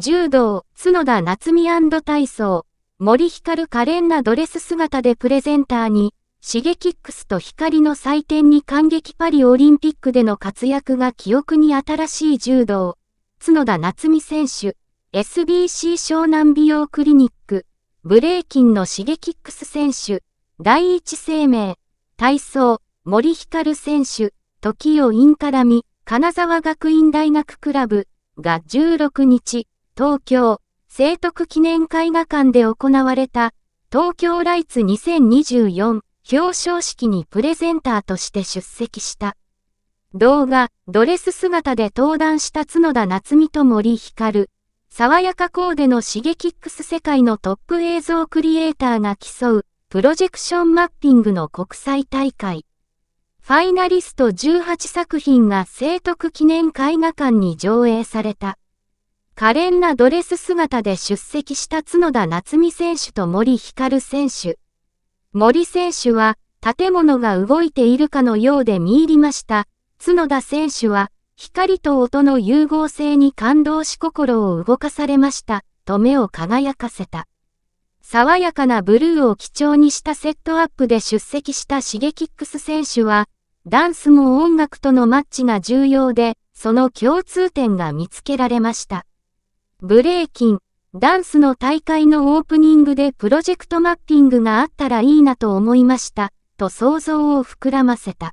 柔道、角田夏美体操、森光可憐なドレス姿でプレゼンターに、シゲキックスと光の祭典に感激パリオリンピックでの活躍が記憶に新しい柔道、角田夏美選手、SBC 湘南美容クリニック、ブレイキンのシゲキックス選手、第一生命、体操、森光選手、時をインカラミ、金沢学院大学クラブが16日、東京、聖徳記念絵画館で行われた、東京ライツ2024表彰式にプレゼンターとして出席した。動画、ドレス姿で登壇した角田夏美と森光。爽やかコーデのシゲキックス世界のトップ映像クリエイターが競う、プロジェクションマッピングの国際大会。ファイナリスト18作品が聖徳記念絵画館に上映された。可憐なドレス姿で出席した角田夏美選手と森光選手。森選手は建物が動いているかのようで見入りました。角田選手は光と音の融合性に感動し心を動かされました。と目を輝かせた。爽やかなブルーを基調にしたセットアップで出席した Shigekix 選手は、ダンスも音楽とのマッチが重要で、その共通点が見つけられました。ブレイキン、ダンスの大会のオープニングでプロジェクトマッピングがあったらいいなと思いました、と想像を膨らませた。